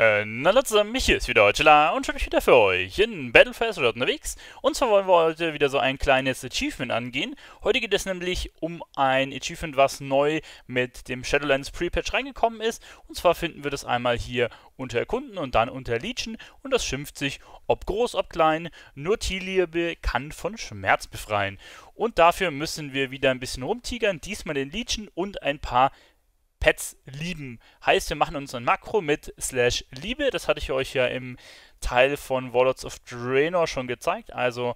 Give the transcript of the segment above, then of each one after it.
Äh, na Leute, äh, mich hier ist wieder Chilla und schon wieder für euch in Battlefest oder unterwegs. Und zwar wollen wir heute wieder so ein kleines Achievement angehen. Heute geht es nämlich um ein Achievement, was neu mit dem Shadowlands Pre-Patch reingekommen ist. Und zwar finden wir das einmal hier unter Erkunden und dann unter Legion. Und das schimpft sich, ob groß, ob klein, nur Tierliebe kann von Schmerz befreien. Und dafür müssen wir wieder ein bisschen rumtigern, diesmal den Legion und ein paar Pets lieben. Heißt, wir machen uns ein Makro mit slash Liebe. Das hatte ich euch ja im Teil von Warlords of Draenor schon gezeigt. Also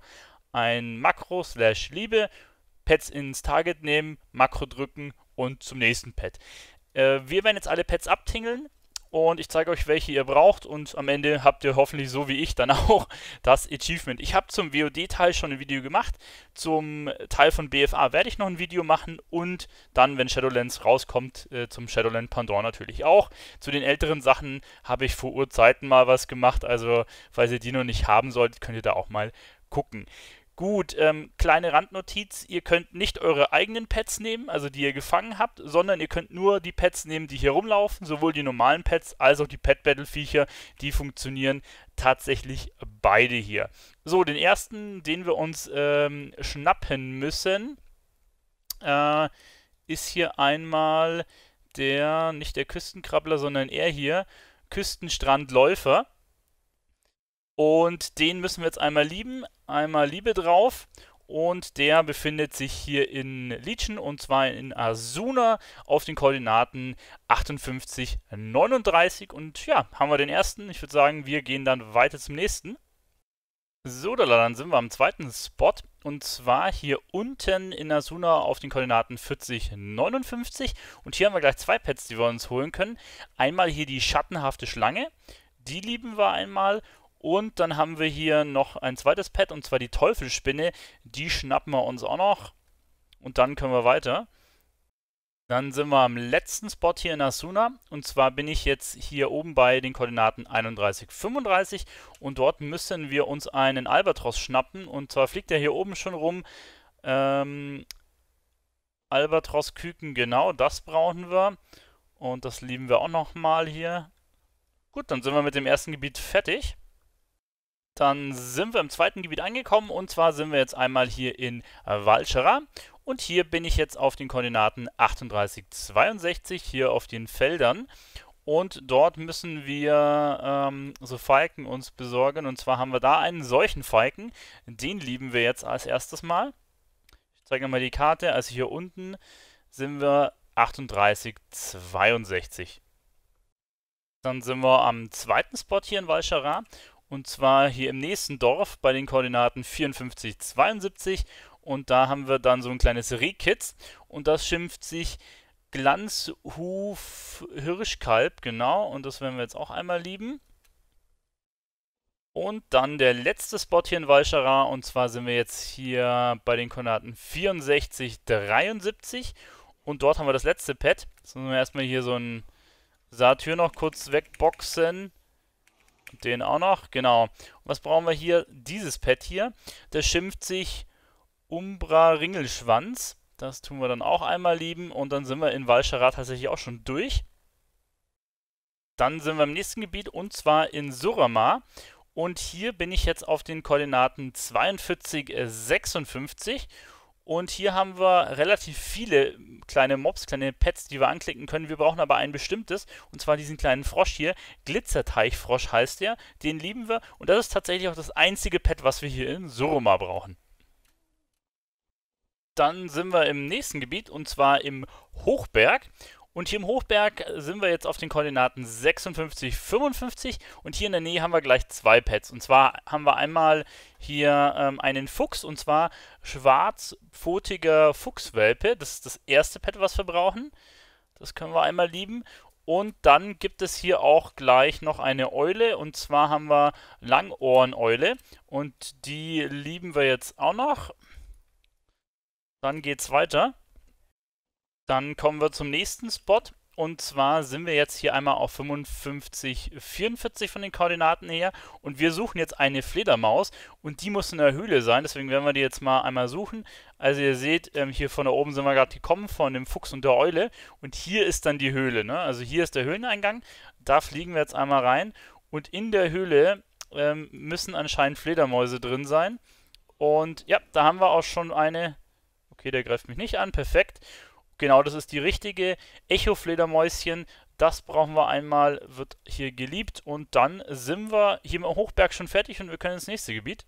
ein Makro slash Liebe, Pets ins Target nehmen, Makro drücken und zum nächsten Pet. Äh, wir werden jetzt alle Pets abtingeln und ich zeige euch, welche ihr braucht und am Ende habt ihr hoffentlich so wie ich dann auch das Achievement. Ich habe zum WOD-Teil schon ein Video gemacht, zum Teil von BFA werde ich noch ein Video machen und dann, wenn Shadowlands rauskommt, äh, zum Shadowland Pandora natürlich auch. Zu den älteren Sachen habe ich vor Urzeiten mal was gemacht, also falls ihr die noch nicht haben solltet, könnt ihr da auch mal gucken. Gut, ähm, kleine Randnotiz, ihr könnt nicht eure eigenen Pets nehmen, also die ihr gefangen habt, sondern ihr könnt nur die Pets nehmen, die hier rumlaufen, sowohl die normalen Pets als auch die Pet Battle Viecher, die funktionieren tatsächlich beide hier. So, den ersten, den wir uns ähm, schnappen müssen, äh, ist hier einmal der, nicht der Küstenkrabbler, sondern er hier, Küstenstrandläufer. Und den müssen wir jetzt einmal lieben, einmal Liebe drauf. Und der befindet sich hier in Legion und zwar in Asuna auf den Koordinaten 58, 39. Und ja, haben wir den ersten. Ich würde sagen, wir gehen dann weiter zum nächsten. So, dann sind wir am zweiten Spot und zwar hier unten in Asuna auf den Koordinaten 40, 59 und hier haben wir gleich zwei Pets, die wir uns holen können. Einmal hier die schattenhafte Schlange, die lieben wir einmal und dann haben wir hier noch ein zweites Pad und zwar die Teufelspinne. Die schnappen wir uns auch noch. Und dann können wir weiter. Dann sind wir am letzten Spot hier in Asuna. Und zwar bin ich jetzt hier oben bei den Koordinaten 31, 35. Und dort müssen wir uns einen Albatros schnappen. Und zwar fliegt er hier oben schon rum. Ähm, Albatros Küken, genau, das brauchen wir. Und das lieben wir auch nochmal hier. Gut, dann sind wir mit dem ersten Gebiet fertig. Dann sind wir im zweiten Gebiet angekommen und zwar sind wir jetzt einmal hier in Walchera und hier bin ich jetzt auf den Koordinaten 38, 62 hier auf den Feldern und dort müssen wir ähm, so Falken uns besorgen und zwar haben wir da einen solchen Falken, den lieben wir jetzt als erstes mal. Ich zeige mal die Karte, also hier unten sind wir 38, 62. Dann sind wir am zweiten Spot hier in Walchara und zwar hier im nächsten Dorf bei den Koordinaten 54, 72. Und da haben wir dann so ein kleines Rehkitz. Und das schimpft sich Glanzhuf Hirschkalb, genau. Und das werden wir jetzt auch einmal lieben. Und dann der letzte Spot hier in Walchara. Und zwar sind wir jetzt hier bei den Koordinaten 64, 73. Und dort haben wir das letzte Pad. Jetzt müssen wir erstmal hier so ein Satyr noch kurz wegboxen. Den auch noch, genau. Und was brauchen wir hier? Dieses Pad hier. Das schimpft sich Umbra Ringelschwanz. Das tun wir dann auch einmal lieben und dann sind wir in Walscherat tatsächlich auch schon durch. Dann sind wir im nächsten Gebiet und zwar in Surama. Und hier bin ich jetzt auf den Koordinaten 42, 56 äh, und hier haben wir relativ viele kleine Mobs, kleine Pets, die wir anklicken können. Wir brauchen aber ein bestimmtes, und zwar diesen kleinen Frosch hier. Glitzerteichfrosch heißt der. Den lieben wir. Und das ist tatsächlich auch das einzige Pet, was wir hier in Suruma brauchen. Dann sind wir im nächsten Gebiet, und zwar im Hochberg. Und hier im Hochberg sind wir jetzt auf den Koordinaten 56, 55 und hier in der Nähe haben wir gleich zwei Pads. Und zwar haben wir einmal hier ähm, einen Fuchs und zwar schwarzpfotiger Fuchswelpe. Das ist das erste Pad, was wir brauchen. Das können wir einmal lieben. Und dann gibt es hier auch gleich noch eine Eule und zwar haben wir Langohreneule und die lieben wir jetzt auch noch. Dann geht's weiter. Dann kommen wir zum nächsten Spot. Und zwar sind wir jetzt hier einmal auf 55, 44 von den Koordinaten her. Und wir suchen jetzt eine Fledermaus. Und die muss in der Höhle sein. Deswegen werden wir die jetzt mal einmal suchen. Also ihr seht, ähm, hier von da oben sind wir gerade gekommen, von dem Fuchs und der Eule. Und hier ist dann die Höhle. Ne? Also hier ist der Höhleneingang. Da fliegen wir jetzt einmal rein. Und in der Höhle ähm, müssen anscheinend Fledermäuse drin sein. Und ja, da haben wir auch schon eine... Okay, der greift mich nicht an. Perfekt. Genau, das ist die richtige. Echo-Fledermäuschen, das brauchen wir einmal, wird hier geliebt. Und dann sind wir hier im Hochberg schon fertig und wir können ins nächste Gebiet.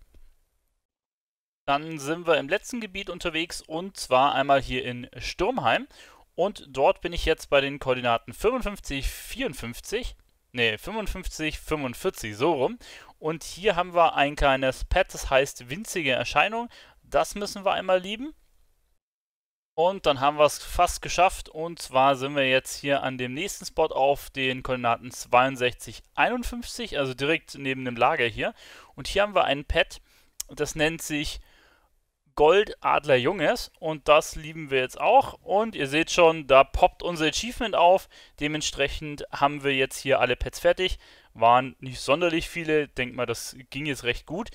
Dann sind wir im letzten Gebiet unterwegs und zwar einmal hier in Sturmheim. Und dort bin ich jetzt bei den Koordinaten 55, 54, ne 55, 45, so rum. Und hier haben wir ein kleines Pad, das heißt winzige Erscheinung. Das müssen wir einmal lieben. Und dann haben wir es fast geschafft. Und zwar sind wir jetzt hier an dem nächsten Spot auf den Koordinaten 62, 51, also direkt neben dem Lager hier. Und hier haben wir ein Pad, das nennt sich Goldadler Junges. Und das lieben wir jetzt auch. Und ihr seht schon, da poppt unser Achievement auf. Dementsprechend haben wir jetzt hier alle Pads fertig waren nicht sonderlich viele. Denkt mal, das ging jetzt recht gut.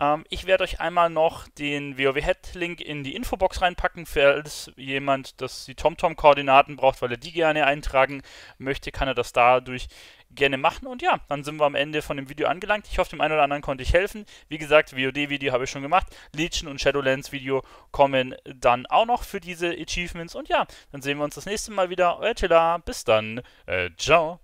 Ähm, ich werde euch einmal noch den WoW-Head-Link in die Infobox reinpacken, falls jemand das die TomTom-Koordinaten braucht, weil er die gerne eintragen möchte, kann er das dadurch gerne machen. Und ja, dann sind wir am Ende von dem Video angelangt. Ich hoffe, dem einen oder anderen konnte ich helfen. Wie gesagt, WOD-Video habe ich schon gemacht. Legion und Shadowlands-Video kommen dann auch noch für diese Achievements. Und ja, dann sehen wir uns das nächste Mal wieder. Euer Tilla. Bis dann. Äh, ciao.